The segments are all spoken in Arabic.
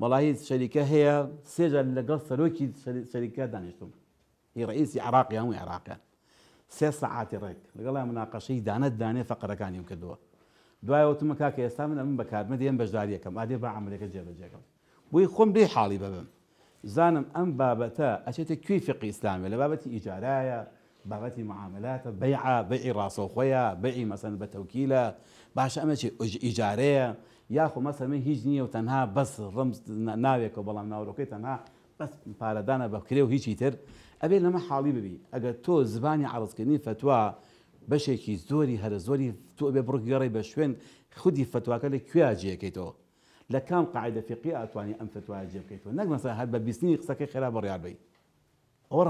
ملاهي شركه هي سجل لقصه سلوكي شركه دانشتم هي رئيس عراقي هم عراقي سي ساعات رك قال لها مناقشه دانت داني فقره كان يمكن كدوا دوای وتم کاکە ئێستا من ئەم بەکارمە دێن بەشداریەکەم ئادێ بە عملەکە جێبەجێکم بۆی خۆم وي حاڵی ببم زانم بابا زانم ام بابتا فقی كي فقه اسلامي لبابتي بابەتی بابتي معاملات بيع بيع بەعی مەسەن بيع مثلا بتوكيله باش امشي ئیجارەیە یاخۆ مەسەمە هیچ نییە و تەنها بەس ڕم ناوێکەوە بەڵام ناوڕۆکەی تەنها بەس پارەدانە بەکرێ و هیچی تر ئەبێ لەمە حاڵی ببی ئەگەر تۆ زبانی عرزکردنی فتووە بەشێکی زۆری هەرە زۆری تۆ بێ بڕگەڕی بە شوێن خودی فتوواکە لە کوێجیەکەیتەوە لە کام قاعدە فقی ئەتوانی ئەم فتوواجیە بکەیتەوە نەک مەسا هەر بە بیستنی قسەکەی خێرا بڕیاربی ئەوە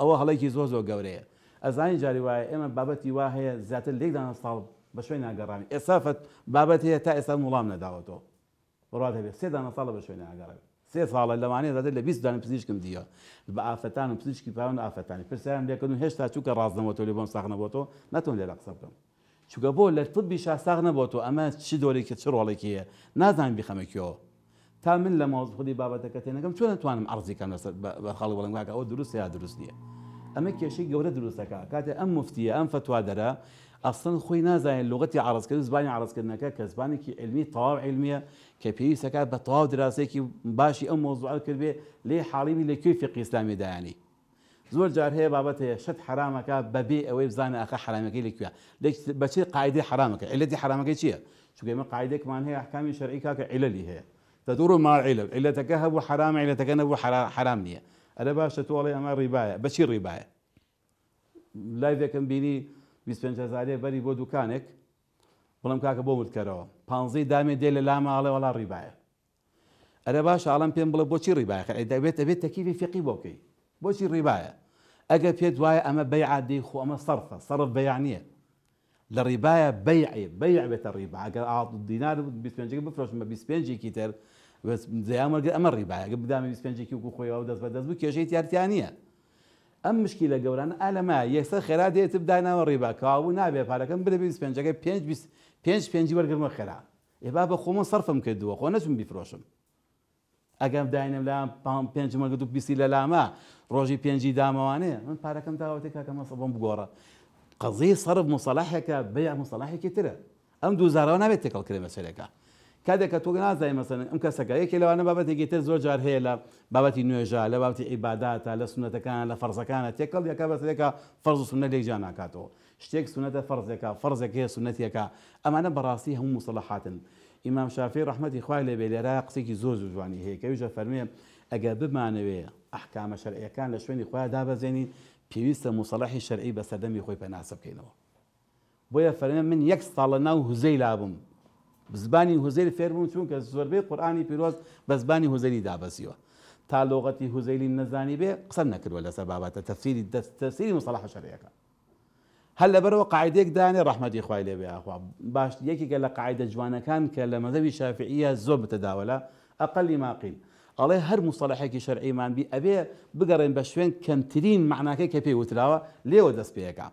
ئەوە هەڵێکی زۆ زۆ گەورەیە ئەزانی جاری وایە ئێمە بابەتی وا هەیە زیاتر لێکدان ساڵ بە شوێن ناگەڕانی ئێسافت بابەت هەیە تا ئێستا وڵام نەداوەتەوە بڕات هەبێت سێدانە ساڵە بە شوێن ناگەڕێت سێ ساڵە لەوانەیە دەدە لە 20 دان پزیشکم دیە بە ئافەتان و پزیشکی پاون ئافەتانی پرسیان لێکردن هێشتا چووکە ڕازنەوەەوە لێ بۆم ساخنەبەوە ناتۆن لێ لەقسە بکەم چووکە بۆ لە تبی شاساغ نەبەوە ئەمە چی دۆلێکی چ ڕۆڵێکی هەیە نازان بیخەمەکیەوە تا من لە ماوز خودی بابەتەکە تێنەکەم چۆن نتوانم ئەرزیکەم بە خەڵ بەڵنگاکە ئەو دروست یا دروست نییە ئەمە کێشەی گەورە دروستەکە کاتێ ئەم مفتیە ئەم فتوادەرە اصلا خۆی زباني لغەتی عرزکردن زبانی عرزکردنەکە كي علمي علمی علميه علمیە کە پێویستەکە بە كي باشي ام موضوع مۆزوعە لي لێ لي لە فقه اسلامي ئسلامی يعني زور جار هەیە بابەتەیە شت حرامەکە بەبێ ئەوەی بزانە ئەخە حرامەکەی لەکوێ حرامك قاعدی حرامەکە علەتی حرامەکەی چییە چگەمە قاعدێکمان هەیە حکامی شەرعی کاکە علەلی هي تدور مع علل الا تكهب حرام الا تكنب حرام باش تولي باشە تۆڵێ بشي ڕیبایە لا اذا كان بيني 25 بری بەری بۆ دوکانێک بڵم کاکە بۆ وتکەرەوە پانزی دامی دێ لە علی وڵا ڕیباە اره باش ئاڵام پێم بڵە بۆچی ڕیباەکە ئەدەبێت ئەبێت تەکیوی فقی بۆکەی بۆچی ڕیباە ئەگە پێت وای اما بیع دی خو ئەمە سەرفە سەرف بەیانە لە ڕیباە بەیعێ بەیع بێتە ڕیباگە دینار 25 بفرۆشمە 25ێکی تر زیامەرگە ئەمە ڕیباەگە بدامە 25ێکی و خۆیەوە دەست بە دەست بوو کێژەی یارتیان نیە ئەم مشکی لە گەوران ئالەما یەکسە خێرا دێت بداناوە ڕێباکەوابوو نابێ پارەکەم بێ پێنجەکە پێ پێنج وەرگمە خێرا ئێبا بە خۆمە سەررفم کردووە خۆ نەچم بیفرۆشم ئەگەم داینم لا پێنج مەگەت و بیسی لە لامە ڕۆژی پێنجی دامەوانێ من پارەکەم داوەتی کاکەمە سەبم بگۆڕە قەزی سەرف مسەلاحەکە بەیە مسەلاحێکی ترە ئەم دوو زارەوە نابێت تێکەڵ کرێ بەسەرەکە کاتێک کە تۆ نازای مەسن ئەم کەسەکە یەکێ لەوانە بابەتێکی تر زۆر جار هەیە لە بابەتی نوێژە لە بابەتی عیباداتە لە سونەتەکان لە فەرزەکانە تێکەڵ یەکە بەسەکە فەرز و سونە لێک جان ناکاتەوە فرض سونەتە فەرزێکە فەرزێک هەیە سونەتیەکە ئەمانە بەڕاستی هەموو مسلحاتن ئیمام شافی ڕحمەتی خوای لێ بێلێرا قسێکی زۆر جوانی هەیە کەویژە فەرمێ ئەگە بمانەوێ ئەحکامە شەرعیەکان لە شوێنی خۆیان دابەزێنین پێویستە مسلحی شەرعی بە سەردەمی خۆی پناسب بکەینەوە بۆیە فەرمێ من یک ساڵە ناو هزیل آبم زبانی هوزەری فێرمون چون کە زۆربەی قورآانی پیرۆز بە زبانی هوزەری دابەسیوە تا لۆغەتی هوزەیلی نەزانی بێ قسە نەکردوە لەسەر بابەتە تەفسیری دەستسیری مسەلاح شەرەکە هەل لەبەرەوە قاعدێک دانێ ڕحمەتی خخوای لێ بێخوا باش یەکێکە لە قاعدە جوانەکان کە لە مەذەوی شافعیە زۆر بتەداوەلا ئەقللی ماقیل ئەڵێ هەر مسەلاحێکی شەرعیمان بی ئەبێ بگەڕێن بە شوێن کەمترین معناکەی کە پێی وتراوە لێوە دەست پێەکە.